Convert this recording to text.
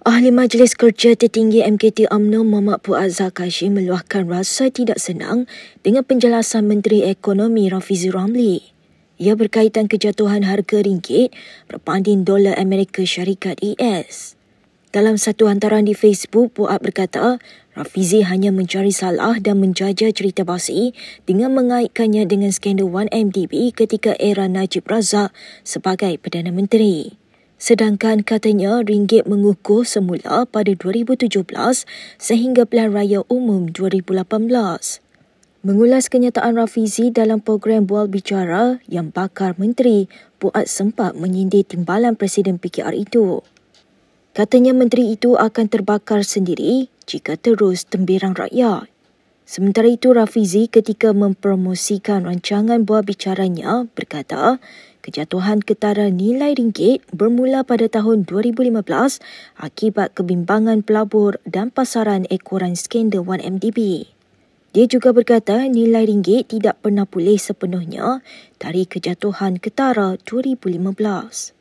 Ahli Majlis Kerja Tertinggi MKT UMNO Muhammad Puaz Zakashi meluahkan rasa tidak senang dengan penjelasan Menteri Ekonomi Rafizi Ramli. Ia berkaitan kejatuhan harga ringgit berbanding dolar Amerika Syarikat ES. Dalam satu hantaran di Facebook, Puaz berkata Rafizi hanya mencari salah dan menjaja cerita basi dengan mengaitkannya dengan skandal 1MDB ketika era Najib Razak sebagai Perdana Menteri sedangkan katanya ringgit mengukuh semula pada 2017 sehingga pilihan raya umum 2018. Mengulas kenyataan Rafizi dalam program Bual Bicara yang bakar menteri, Buat sempat menyindir timbalan Presiden PKR itu. Katanya menteri itu akan terbakar sendiri jika terus tembirang rakyat. Sementara itu, Rafizi ketika mempromosikan rancangan buah bicaranya berkata, kejatuhan ketara nilai ringgit bermula pada tahun 2015 akibat kebimbangan pelabur dan pasaran ekoran skandal 1MDB. Dia juga berkata nilai ringgit tidak pernah pulih sepenuhnya dari kejatuhan ketara 2015.